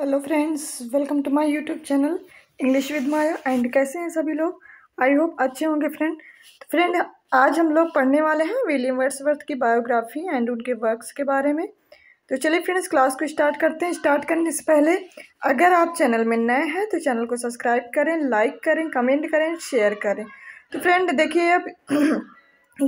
Hello friends welcome to my YouTube channel English with Maya and कैसे हैं सभी लोग आई होप अच्छे होंगे फ्रेंड तो फ्रेंड आज हम लोग पढ़ने वाले हैं विलियम वर्ड्सवर्थ की बायोग्राफी एंड उनके वर्क्स के बारे में तो चलिए फ्रेंड्स क्लास को स्टार्ट करते हैं स्टार्ट करने से पहले अगर आप चैनल में नए हैं तो चैनल को सब्सक्राइब करें लाइक करें कमेंट करें शेयर करें तो फ्रेंड देखिए अब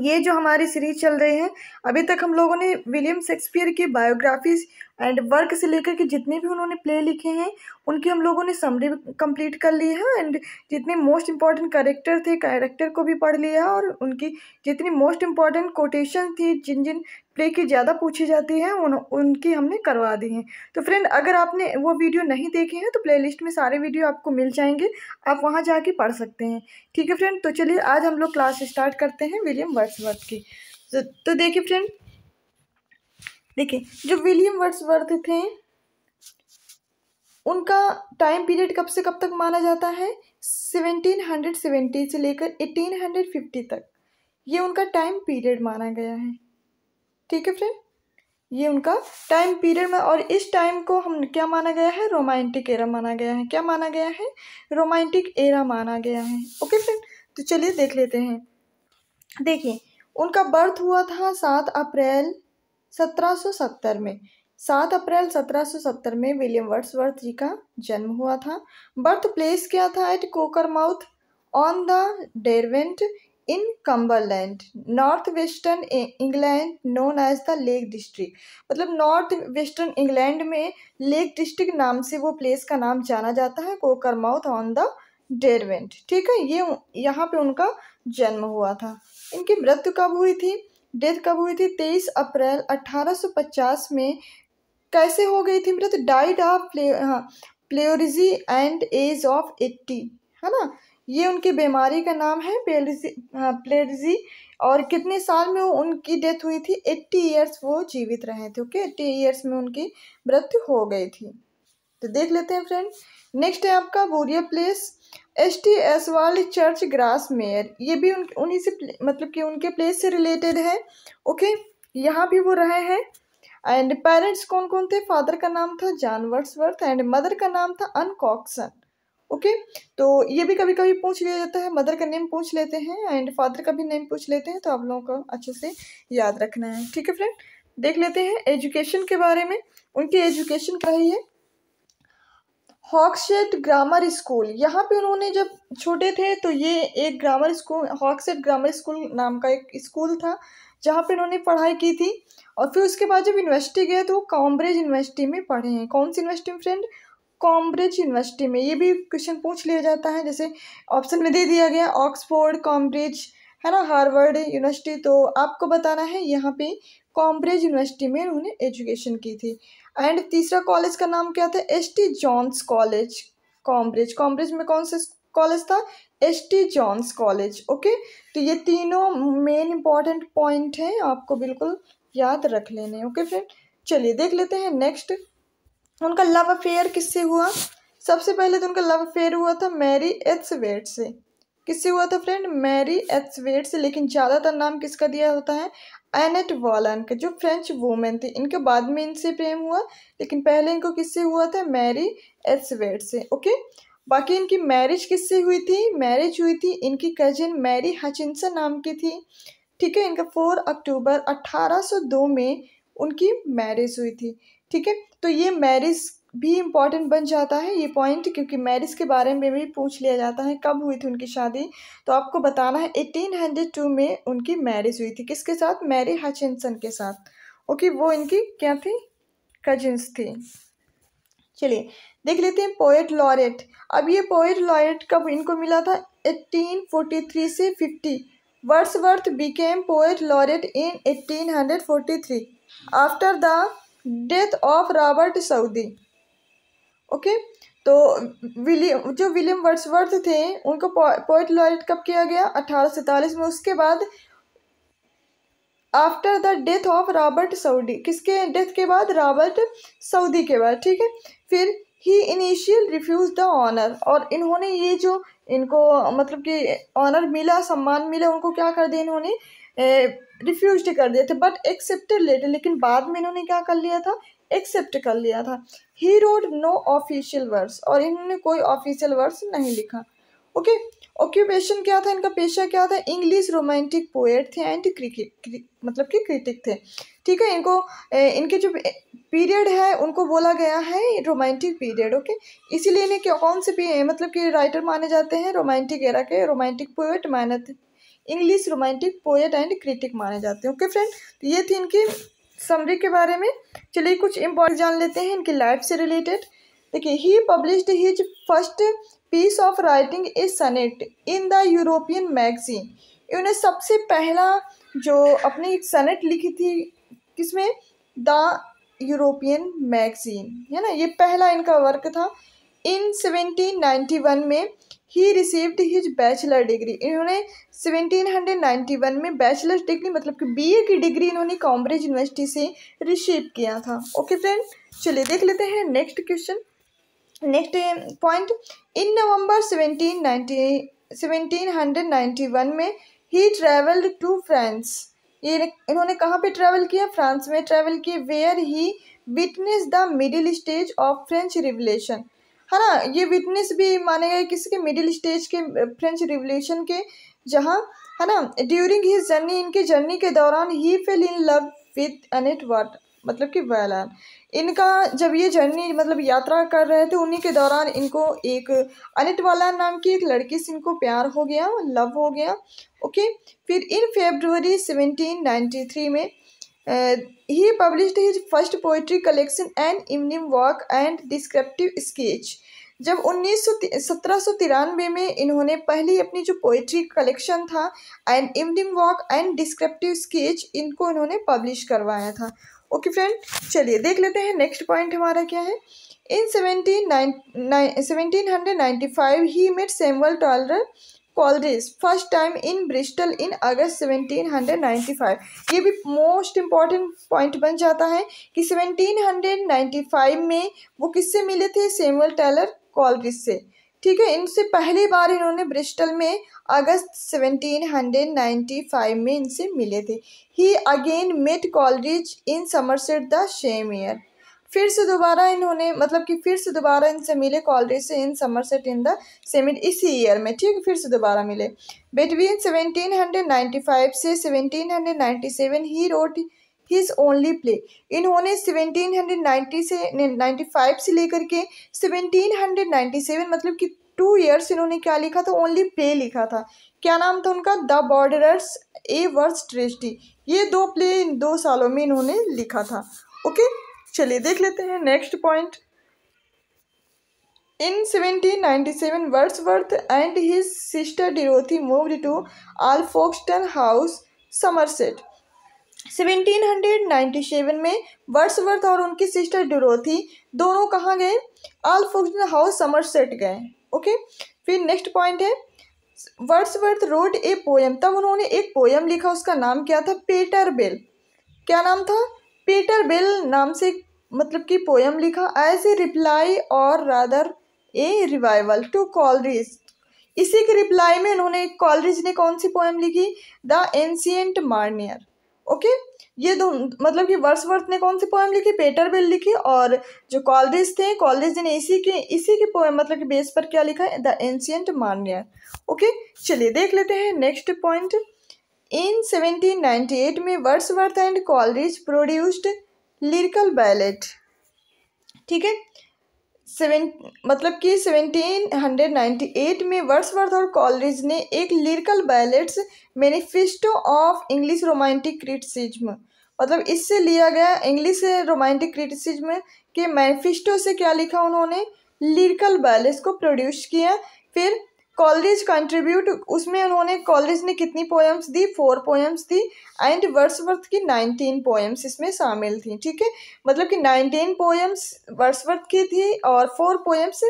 ये जो हमारी सीरीज चल रही है अभी तक हम लोगों ने विलियम शेक्सपियर की बायोग्राफीज एंड वर्क से लेकर के जितने भी उन्होंने प्ले लिखे हैं उनकी हम लोगों ने समरी कंप्लीट कर ली है एंड जितने मोस्ट इंपॉर्टेंट करेक्टर थे कैरेक्टर को भी पढ़ लिया और उनकी जितनी मोस्ट इंपॉर्टेंट कोटेशन थी जिन जिन प्ले की ज़्यादा पूछी जाती है उन उनकी हमने करवा दी हैं तो फ्रेंड अगर आपने वो वीडियो नहीं देखे हैं तो प्ले में सारे वीडियो आपको मिल जाएंगे आप वहाँ जा पढ़ सकते हैं ठीक है फ्रेंड तो चलिए आज हम लोग क्लास स्टार्ट करते हैं विलियम वर्ड्स की तो, तो देखिए फ्रेंड देखिए जो विलियम वर्ड्सवर्थ थे उनका टाइम पीरियड कब से कब तक माना जाता है 1770 से लेकर 1850 तक ये उनका टाइम पीरियड माना गया है ठीक है फ्रेंड ये उनका टाइम पीरियड में और इस टाइम को हम क्या माना गया है रोमांटिक एरा माना गया है क्या माना गया है रोमांटिक एरा माना गया है ओके फ्रेंड तो चलिए देख लेते हैं देखिए उनका बर्थ हुआ था सात अप्रैल 1770 में सात अप्रैल 1770 में विलियम वर्ड्सवर्थ जी का जन्म हुआ था बर्थ प्लेस क्या था at Cockermouth on the Derwent in Cumberland north western England known as the Lake district मतलब नॉर्थ वेस्टर्न इंग्लैंड में लेक डिस्ट्रिक्ट नाम से वो प्लेस का नाम जाना जाता है कोकरमाउथ ऑन द डेरवेंट ठीक है ये यहाँ पे उनका जन्म हुआ था इनकी मृत्यु कब हुई थी डेथ कब हुई थी तेईस अप्रैल 1850 में कैसे हो गई थी मृत डाइड ऑफ प्ले हाँ pleurisy and age of eighty है ना ये उनकी बीमारी का नाम है प्लेरिजी हाँ प्लेरिजी और कितने साल में उनकी डेथ हुई थी एट्टी ईयर्स वो जीवित रहे थे ओके एट्टी ईयर्स में उनकी मृत्यु हो गई थी तो देख लेते हैं फ्रेंड नेक्स्ट है आपका burial place S T S वाली चर्च ग्रास मेयर ये भी उन उन्हीं से मतलब कि उनके प्लेस से रिलेटेड है ओके यहाँ भी वो रहे हैं एंड पेरेंट्स कौन कौन थे फादर का नाम था जॉन वर्ड्सवर्थ एंड मदर का नाम था अन कॉक्सन ओके okay? तो ये भी कभी कभी पूछ लिया जाता है मदर का नेम पूछ लेते हैं एंड फादर का भी नेम पूछ लेते हैं तो आप लोगों को अच्छे से याद रखना है ठीक है फ्रेंड देख लेते हैं एजुकेशन के बारे में उनकी एजुकेशन का ही है हॉक्सेट ग्रामर स्कूल यहाँ पे उन्होंने जब छोटे थे तो ये एक grammar school Hawkshead grammar school नाम का एक स्कूल था जहाँ पे उन्होंने पढ़ाई की थी और फिर उसके बाद जब यूनिवर्सिटी गए तो वो कॉम्ब्रेज यूनिवर्सिटी में पढ़े हैं कौन सी यूनिवर्सिटी में फ्रेंड कॉम्ब्रिज यूनिवर्सिटी में ये भी क्वेश्चन पूछ लिया जाता है जैसे ऑप्शन में दे दिया गया ऑक्सफोर्ड कॉम्ब्रिज है ना हार्वर्ड यूनिवर्सिटी तो आपको बताना है यहाँ पे कॉम्ब्रिज यूनिवर्सिटी में उन्होंने एजुकेशन की थी एंड तीसरा कॉलेज का नाम क्या था S T John's college Cambridge Cambridge में कौन सा कॉलेज था S T John's college okay तो ये तीनों मेन इंपॉर्टेंट पॉइंट हैं आपको बिल्कुल याद रख लेने ओके फ्रेंड चलिए देख लेते हैं नेक्स्ट उनका लव अफेयर किससे हुआ सबसे पहले तो उनका लव अफेयर हुआ था मैरी एथ्स वेट से किससे हुआ था फ्रेंड मैरी एथ्स वेट से लेकिन ज़्यादातर नाम किसका दिया होता है एनेट वॉलन के जो फ्रेंच वूमेन थी इनके बाद में इनसे प्रेम हुआ लेकिन पहले इनको किससे हुआ था मैरी एसवेट से ओके बाकी इनकी मैरिज किससे हुई थी मैरिज हुई थी इनकी कजिन मैरी हचिनसन नाम की थी ठीक है इनका फोर अक्टूबर 1802 में उनकी मैरिज हुई थी ठीक है तो ये मैरिज भी इम्पॉर्टेंट बन जाता है ये पॉइंट क्योंकि मैरिज के बारे में भी पूछ लिया जाता है कब हुई थी उनकी शादी तो आपको बताना है 1802 में उनकी मैरिज हुई थी किसके साथ मैरी हचिनसन के साथ ओके वो इनकी क्या थी कजिन्स थी चलिए देख लेते हैं पोएट लॉरेट अब ये पोएट लॉरेट कब इनको मिला था 1843 से 50 worth became poet laureate in 1843 after the death of Robert Southey okay तो विलियम जो विलियम वर्ड्सवर्थ थे उनको पोइट लॉरेट कब किया गया अठारह में उसके बाद after the death of Robert Southey किसके डेथ के बाद रॉबर्ट सऊदी के बाद ठीक है फिर he initial refuse the honour और इन्होंने ये जो इनको मतलब कि ऑनर मिला सम्मान मिला उनको क्या कर दिया इन्होंने रिफ्यूज कर दिए थे बट एक्सेप्टेड लेटर लेकिन बाद में इन्होंने क्या कर लिया था एक्सेप्ट कर लिया था he wrote no official words और इन्होंने कोई ऑफिशियल वर्ड्स नहीं लिखा ओके ऑक्यूपेशन क्या था इनका पेशा क्या था इंग्लिश रोमांटिक पोएट थे एंड क्रिकेट मतलब कि क्रिटिक थे ठीक है इनको इनके जो पीरियड है उनको बोला गया है रोमांटिक पीरियड ओके इसीलिए इन्हें क्या कौन से मतलब कि राइटर माने जाते हैं रोमांटिक एरा के रोमांटिक पोएट माने English romantic poet and critic माने जाते हैं ओके फ्रेंड तो ये थी इनकी समरी के बारे में चलिए कुछ इम्पोर्टेंट जान लेते हैं इनकी लाइफ से रिलेटेड देखिए he published his first piece of writing a sonnet in the European magazine इन्होंने सबसे पहला जो अपनी एक सनेट लिखी थी किसमें द यूरोपियन मैगजीन है ना ये पहला इनका वर्क था इन 1791 में he received his bachelor degree इन्होंने 1791 में बैचलर डिग्री मतलब कि बीए की डिग्री इन्होंने कॉम्ब्रिज यूनिवर्सिटी से रिसीव किया था ओके फ्रेंड चलिए देख लेते हैं next question next point in November 1790 1791 में ही ट्रेवल्ड टू फ्रांस ये इन्होंने कहाँ पे ट्रैवल किया फ्रांस में ट्रैवल किए where he witness the middle stage of French revolution है ना ये विटनेस भी माने गए किसी के मिडिल स्टेज के फ्रेंच रिवोल्यूशन के जहाँ है ना ड्यूरिंग हिज जर्नी इनके जर्नी के दौरान he fell in love with Annette what मतलब कि वैलान इनका जब ये जर्नी मतलब यात्रा कर रहे थे उन्हीं के दौरान इनको एक अनिट वालान नाम की एक लड़की से इनको प्यार हो गया लव हो गया ओके फिर in February seventeen ninety three में Uh, he published his first poetry collection evening evening walk and descriptive sketch जब उन्नीस सौ में इन्होंने पहली अपनी जो पोइट्री कलेक्शन था and evening walk and descriptive sketch इनको इन्होंने पब्लिश करवाया था ओके फ्रेंड चलिए देख लेते हैं नेक्स्ट पॉइंट हमारा क्या है in seventeen nine seventeen hundred ninety five he met Samuel Taylor Coleridge first time in Bristol in August 1795 ये भी मोस्ट इम्पॉर्टेंट पॉइंट बन जाता है कि 1795 में वो किससे मिले थे सेमुअल टेलर कॉलेज से ठीक है इनसे पहली बार इन्होंने ब्रिस्टल में अगस्त 1795 में इनसे मिले थे he again met Coleridge in Somerset the same year फिर से दोबारा इन्होंने मतलब कि फिर से दोबारा इनसे मिले कॉलरेज से in Somerset in the same इसी ईयर में ठीक फिर से दोबारा मिले बिटवीन 1795 से 1797 he wrote his only play इन्होंने 1790 से 95 से लेकर के 1797 मतलब कि टू ईयर्स इन्होंने क्या लिखा था ओनली प्ले लिखा था क्या नाम था उनका द बॉर्डरर्स ए वर्स ट्रेस्टी ये दो प्ले इन दो सालों में इन्होंने लिखा था ओके चलिए देख लेते हैं next point in seventeen ninety seven In 1797, Wordsworth and his to Dorothy house Somerset seventeen hundred ninety seven में वर्ड्सवर्थ और उनकी सिस्टर डिरोथी दोनों कहाँ गए फोक्सटन हाउस समरसेट गए ओके फिर नेक्स्ट पॉइंट है वर्ड्सवर्थ रोड ए पोएम तब उन्होंने एक पोएम लिखा उसका नाम क्या था पीटर बेल क्या नाम था पीटर बिल नाम से मतलब की पोएम लिखा एज ए रिप्लाई और rather a revival to Coleridge इसी के रिप्लाई में उन्होंने कॉलरीज ने कौन सी पोएम लिखी द एंशियंट मार्नियर ओके ये दो मतलब कि वर्सवर्थ ने कौन सी पोएम लिखी पेटर बिल लिखी और जो कॉलरीज थे कॉलरीज ने इसी के इसी के पोएम मतलब कि बेस पर क्या लिखा है द एंशियंट मार्नियर ओके चलिए देख लेते हैं नेक्स्ट पॉइंट इन 1798 में Wordsworth and Coleridge produced lyrical ballad ठीक है सेवन मतलब कि 1798 में वर्ड्सवर्थ और कॉलरिज ने एक lyrical ballads manifesto of English romantic criticism मतलब इससे लिया गया इंग्लिश रोमांटिक क्रिटिसिज्म के मैनिफेस्टो से क्या लिखा उन्होंने लिरिकल बैलेट्स को प्रोड्यूस किया फिर कॉलेज कंट्रीब्यूट उसमें उन्होंने कॉलेज ने कितनी पोएम्स दी फोर पोएम्स दी एंड वर्सवर्थ की नाइनटीन पोएम्स इसमें शामिल थी ठीक है मतलब कि नाइनटीन पोएम्स वर्सवर्थ की थी और फोर पोएम्स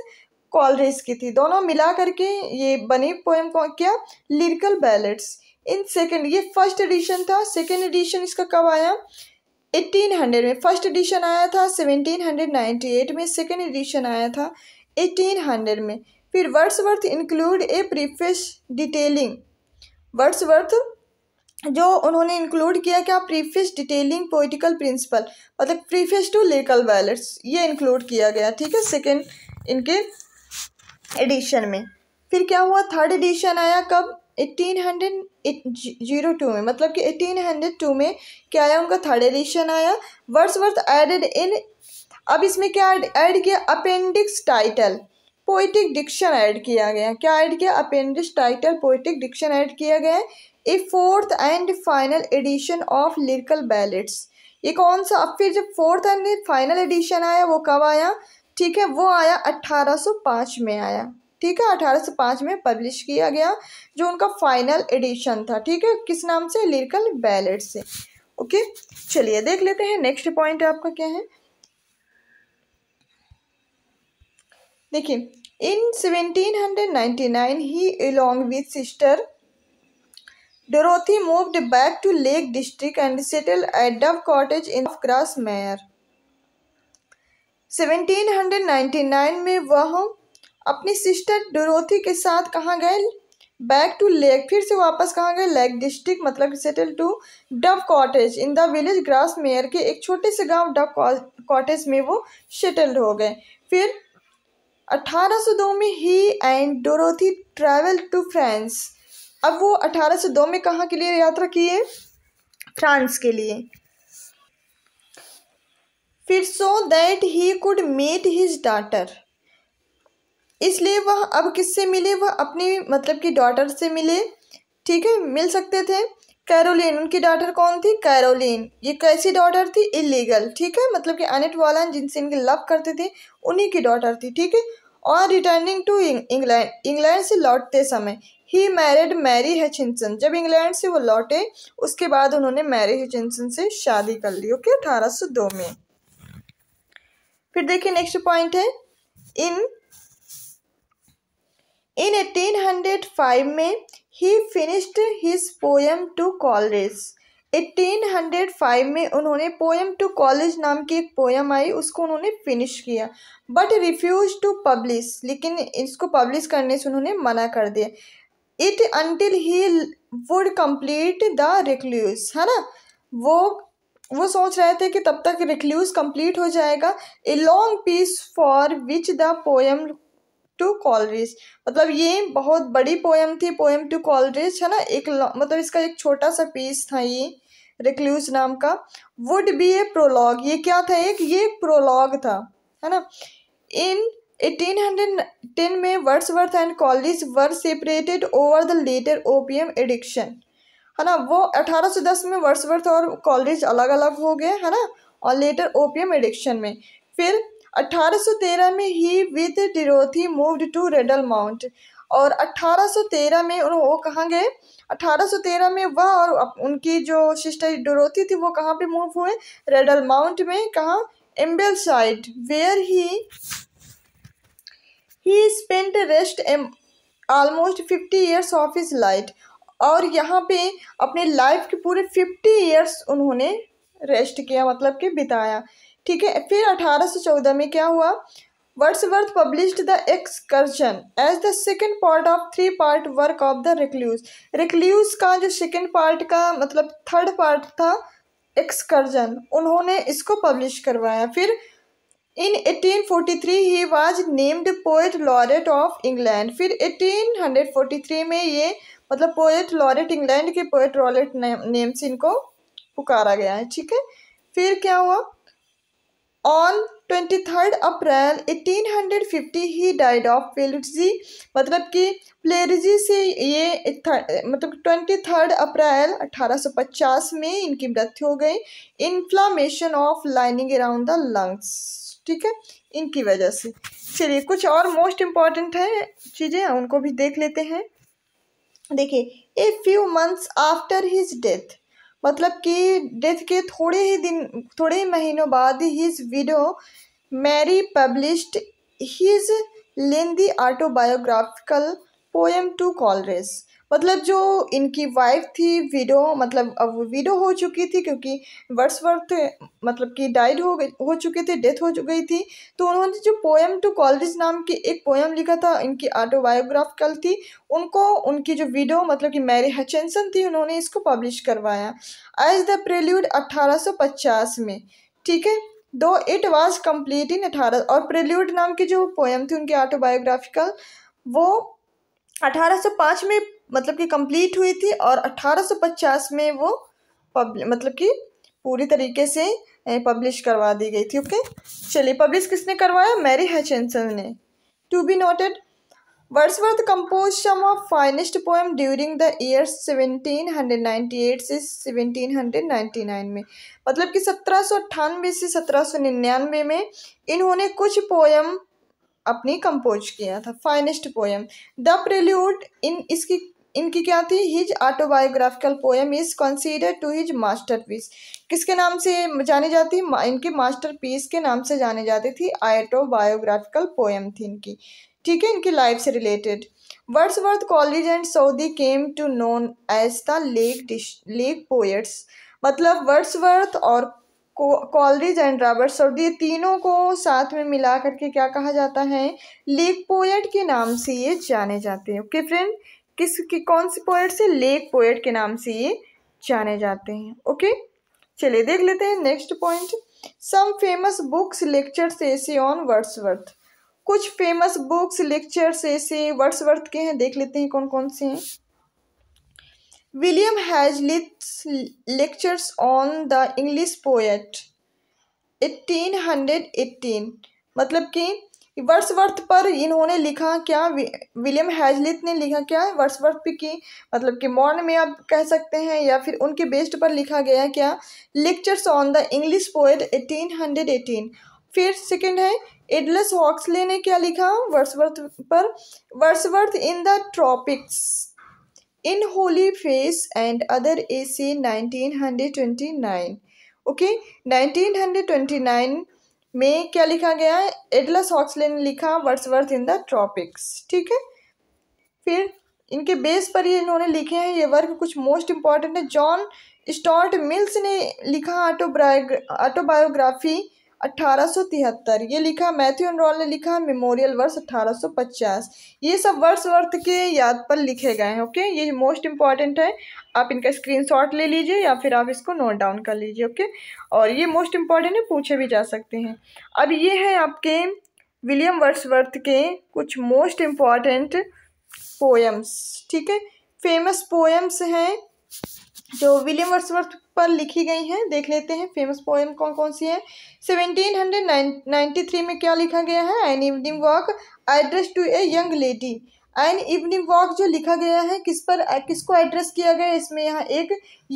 कॉलरेज की थी दोनों मिला करके ये बनी पोएम क्या लिरिकल बैलेट्स इन सेकेंड ये फर्स्ट एडिशन था सेकेंड एडिशन इसका कब आया एटीन हंड्रेड में फर्स्ट एडिशन आया था 1798 हंड्रेड नाइन्टी एट में सेकेंड एडिशन आया था एटीन हंड्रेड में फिर Wordsworth include a preface detailing Wordsworth जो उन्होंने इंक्लूड किया क्या प्रीफेस डिटेलिंग पोइटिकल प्रिंसिपल मतलब प्रीफेस टू लिरिकल वैलेट्स ये इंक्लूड किया गया ठीक है सेकेंड इनके एडिशन में फिर क्या हुआ थर्ड एडिशन आया कब एटीन हंड्रेड जीरो टू में मतलब कि एटीन हंड्रेड टू में क्या आया उनका थर्ड एडिशन आया वर्ड्स वर्थ एडेड इन अब इसमें क्या ऐड किया appendix title poetic diction add किया गया क्या ऐड किया appendix title poetic diction add किया गया a fourth and final edition of lyrical ballads ये कौन सा अब फिर जब फोर्थ एंड फाइनल एडिशन आया वो कब आया ठीक है वो आया 1805 में आया ठीक है 1805 में पब्लिश किया गया जो उनका फाइनल एडिशन था ठीक है किस नाम से लिरिकल बैलेट से ओके चलिए देख लेते हैं नेक्स्ट पॉइंट आपका क्या है देखिए In 1799, he, along with sister Dorothy, moved back to Lake District and settled at Dove Cottage in Grasmere. 1799 में वह अपनी सिस्टर डोरोथी के साथ कहाँ गए बैक टू लेक फिर से वापस कहाँ गए लेक डिस्ट्रिक्ट मतलब settle to Dove Cottage in the village Grasmere के एक छोटे से गांव डव कॉटेज में वो सेटल्ड हो गए फिर 1802 में he and Dorothy travel to France अब वो 1802 में कहाँ के लिए यात्रा किए फ्रांस के लिए फिर so that he could met his daughter इसलिए वह अब किससे मिले वह अपनी मतलब कि डॉटर से मिले ठीक है मिल सकते थे कैरोलिन उनकी डॉटर कौन थी कैरोलिन ये कैसी डॉटर थी इलीगल ठीक है मतलब कि अनिट वालन जिनसे इनके लव करते थे उन्हीं की डॉटर थी ठीक है on returning to England England से लौटते समय ही मैरिड मैरी हचिनसन जब इंग्लैंड से वो लौटे उसके बाद उन्होंने मैरी हचिनसन से शादी कर ली ओके अठारह सौ दो में फिर देखिए नेक्स्ट पॉइंट है in in eighteen hundred five में he finished his poem to Coleridge 1805 में उन्होंने पोएम टू कॉलेज नाम की एक पोएम आई उसको उन्होंने फिनिश किया बट रिफ्यूज टू पब्लिश लेकिन इसको पब्लिश करने से उन्होंने मना कर दिया it until he would complete the recluse है ना वो वो सोच रहे थे कि तब तक रिक्ल्यूज कंप्लीट हो जाएगा a long piece for which the poem to Coleridge मतलब ये बहुत बड़ी पोएम थी पोएम टू कॉलरेज है ना एक मतलब इसका एक छोटा सा पीस था ये रिक्लूज नाम का वुड बी ए प्रोलॉग ये क्या था एक ये एक प्रोलॉग था है ना इन 1810 में Wordsworth and Coleridge were separated over the latter opium addiction है ना वो 1810 में वर्ड्सवर्थ और कॉलेज अलग अलग हो गए है ना और लेटर ओपीएम एडिक्शन में फिर 1813 में he with Dorothy moved to Rydal Mount और 1813 में उन्होंने वो गए 1813 में वह और उनकी जो सिस्टर डोरोथी थी वो कहाँ पे मूव हुए रेडल माउंट में कहाँ Ambleside where he he spent rest um almost fifty years of his life और यहाँ पे अपने लाइफ के पूरे फिफ्टी ईयर्स उन्होंने रेस्ट किया मतलब कि बिताया ठीक है फिर 1814 में क्या हुआ Wordsworth publish the excursion as the second part of three part work of the recluse recluse का जो सेकेंड पार्ट का मतलब थर्ड पार्ट था एक्सकर्जन उन्होंने इसको पब्लिश करवाया फिर in 1843 he was named poet laureate of England फिर 1843 में ये मतलब पोएट लॉरेट इंग्लैंड के पोएट लॉरेट नेम से इनको पुकारा गया है ठीक है फिर क्या हुआ on twenty third April 1850 he died of pleurisy मतलब कि प्लेरिजी से ये मतलब ट्वेंटी थर्ड अप्रैल 1850 में इनकी मृत्यु हो गई inflammation of lining around the lungs ठीक है इनकी वजह से चलिए कुछ और मोस्ट इम्पॉर्टेंट है चीज़ें उनको भी देख लेते हैं देखिए a few months after his death मतलब कि डेथ के थोड़े ही दिन थोड़े ही महीनों बाद his widow Mary published his lengthy autobiographical poem to Coleridge मतलब जो इनकी वाइफ थी वीडो मतलब अब वीडो हो चुकी थी क्योंकि वर्ष वर्थ मतलब कि डाइड हो गई हो चुके थे डेथ हो गई थी तो उन्होंने जो पोएम टू कॉलेज नाम की एक पोएम लिखा था इनकी ऑटोबायोग्राफिकल थी उनको उनकी जो वीडो मतलब कि मैरी हचनसन थी उन्होंने इसको पब्लिश करवाया एज द प्रेल्यूड अट्ठारह में ठीक है दो इट वॉज़ कम्प्लीट इन अठारह और प्रेल्यूड नाम की जो पोएम थी उनकी ऑटोबायोग्राफिकल वो 1805 में मतलब कि कंप्लीट हुई थी और 1850 में वो मतलब कि पूरी तरीके से पब्लिश करवा दी गई थी ओके चलिए पब्लिश किसने करवाया मैरी हैचेंसन ने to be noted Wordsworth compose some of finest poem during the year hundred ninety eight से हंड्रेड नाइन्टी नाइन में मतलब कि सत्रह सौ से सत्रह सौ निन्यानवे में इन्होंने कुछ पोएम अपनी कंपोज किया था finest poem the prelude in इसकी इनकी क्या थी his autobiographical poem is consider to his masterpiece किसके नाम से जानी जाती इनके मास्टरपीस के नाम से जानी जाती थी ऑटोबायोग्राफिकल पोएम थी इनकी ठीक है इनकी लाइफ से related Wordsworth Coleridge and Southey came to known as the lake डिश लेक पोएट्स मतलब वर्थ और कॉलरीज एंड रॉबर्ट सऊदी ये तीनों को साथ में मिला करके क्या कहा जाता है लेक पोएट के नाम से ये जाने जाते हैं ओके फ्रेंड किस के कौन से पोएट से लेक पोएट के नाम से ये जाने जाते हैं ओके चलिए देख लेते हैं next point some famous books lectures essays on words कुछ famous books lectures essays words के हैं देख लेते हैं कौन कौन से हैं William Hazlitt's lectures on the English poet eighteen hundred eighteen मतलब कि वर्सवर्थ पर इन्होंने लिखा क्या विलियम हैजलिथ ने लिखा क्या है वर्ड्सवर्थ की मतलब कि मॉर्न में आप कह सकते हैं या फिर उनके बेस्ट पर लिखा गया क्या lectures on the English poet eighteen hundred eighteen फिर सेकंड है एडलस हॉक्सले ने क्या लिखा वर्सवर्थ पर Wordsworth in the tropics in holy face and other A C nineteen hundred twenty nine okay nineteen hundred twenty nine में क्या लिखा गया है एडलस हॉक्सले ने लिखा वर्ड्सवर्थ इन द ट्रॉपिक्स ठीक है फिर इनके बेस पर ये इन्होंने लिखे हैं ये वर्क कुछ मोस्ट इम्पॉर्टेंट है जॉन स्टॉर्ट मिल्स ने लिखा ऑटोबायोग्राफी 1873 ये लिखा मैथ्यू एनरॉल ने लिखा मेमोरियल वर्ष 1850 ये सब वर्ष वर्थ के याद पर लिखे गए हैं ओके ये मोस्ट इम्पॉर्टेंट है आप इनका स्क्रीनशॉट ले लीजिए या फिर आप इसको नोट डाउन कर लीजिए ओके और ये मोस्ट इम्पॉर्टेंट है पूछे भी जा सकते हैं अब ये है आपके विलियम वर्ष के कुछ मोस्ट इम्पॉर्टेंट पोएम्स ठीक है फेमस पोएम्स हैं जो विलियम वर्सवर्थ पर लिखी गई हैं देख लेते हैं फेमस पोएम कौन कौन सी है सेवनटीन हंड्रेड नाइन्टी थ्री में क्या लिखा गया है an evening walk address to a young lady an evening walk जो लिखा गया है किस पर किसको एड्रेस किया गया इसमें यहाँ एक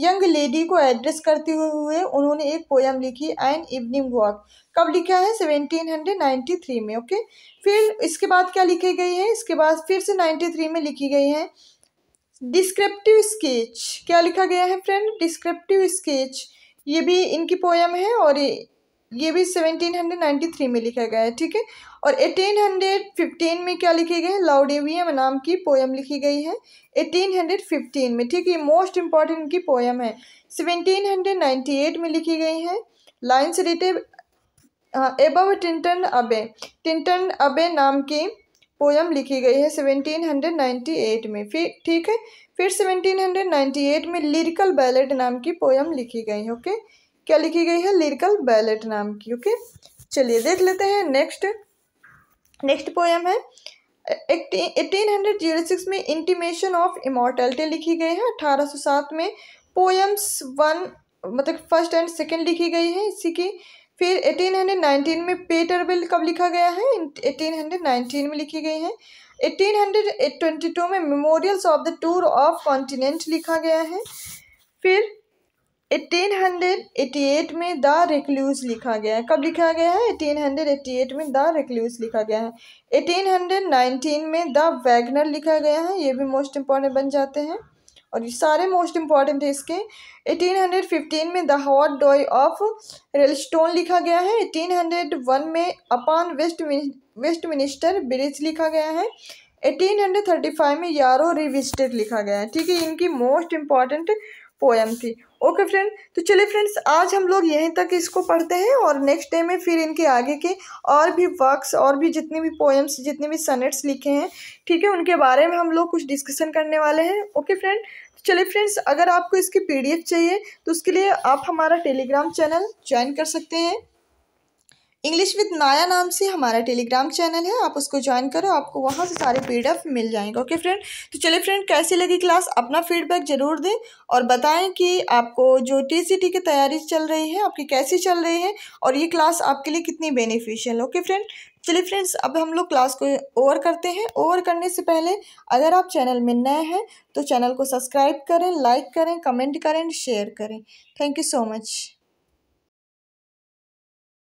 यंग लेडी को एड्रेस करते हुए उन्होंने एक पोएम लिखी एन इवनिंग वॉक कब लिखा है सेवनटीन हंड्रेड नाइन्टी थ्री में ओके फिर इसके बाद क्या लिखी गई है इसके बाद फिर से नाइन्टी थ्री में लिखी गई है डिस्क्रिप्टिव स्केच क्या लिखा गया है फ्रेंड डिस्क्रिप्टिव स्केच ये भी इनकी पोएम है और ये भी सेवनटीन हंड्रेड नाइन्टी थ्री में लिखा गया है ठीक है और एटीन हंड्रेड फिफ्टीन में क्या लिखे गए हैं लाउडेवियम नाम की पोएम लिखी गई है एटीन हंड्रेड फिफ्टीन में ठीक है मोस्ट इम्पॉर्टेंट इनकी पोएम है सेवनटीन हंड्रेड नाइन्टी एट में लिखी गई है lines written above Tintern Abbey Tintern Abbey नाम की पोयम लिखी गई है 1798 में फिर ठीक है फिर 1798 में लिरिकल बैलेट नाम की पोयम लिखी गई है ओके क्या लिखी गई है लिरिकल बैलेट नाम की ओके चलिए देख लेते हैं नेक्स्ट नेक्स्ट पोयम है एटीन हंड्रेड जीरो सिक्स में इंटीमेशन ऑफ इमोर्टेलिटी लिखी गई है अठारह सौ सात में पोयम्स वन मतलब फर्स्ट एंड सेकंड लिखी गई है इसी की फिर 1819 में पेटर बिल कब लिखा गया है 1819 में लिखी गई है 1822 में memorials of the tour of continent लिखा गया है फिर 1888 में द रेक्लूज लिखा गया है कब लिखा गया है 1888 में द रेक्लूज लिखा गया है 1819 में द वैगनर लिखा गया है ये भी मोस्ट इम्पॉर्टेंट बन जाते हैं और ये सारे मोस्ट इम्पॉर्टेंट थे इसके 1815 में the white doe of Rylstone लिखा गया है 1801 में upon west Westminster bridge लिखा गया है 1835 में यारो रिविस्टेड लिखा गया है ठीक है इनकी मोस्ट इम्पॉर्टेंट पोएम थी ओके फ्रेंड तो चलिए फ्रेंड्स आज हम लोग यहीं तक इसको पढ़ते हैं और नेक्स्ट डे में फिर इनके आगे के और भी वर्क्स और भी जितने भी पोएम्स जितने भी सनेट्स लिखे हैं ठीक है उनके बारे में हम लोग कुछ डिस्कशन करने वाले हैं ओके फ्रेंड तो चलिए फ्रेंड्स अगर आपको इसकी पी चाहिए तो उसके लिए आप हमारा टेलीग्राम चैनल ज्वाइन कर सकते हैं इंग्लिश विद नाया नाम से हमारा टेलीग्राम चैनल है आप उसको ज्वाइन करो आपको वहाँ से सारे पी मिल जाएंगे ओके फ्रेंड तो चलिए फ्रेंड कैसी लगी क्लास अपना फीडबैक ज़रूर दें और बताएं कि आपको जो टी की तैयारी चल रही है आपकी कैसी चल रही है और ये क्लास आपके लिए कितनी बेनिफिशियल ओके फ्रेंड चलिए फ्रेंड्स अब हम लोग क्लास को ओवर करते हैं ओवर करने से पहले अगर आप चैनल में नए हैं तो चैनल को सब्सक्राइब करें लाइक करें कमेंट करें शेयर करें थैंक यू सो मच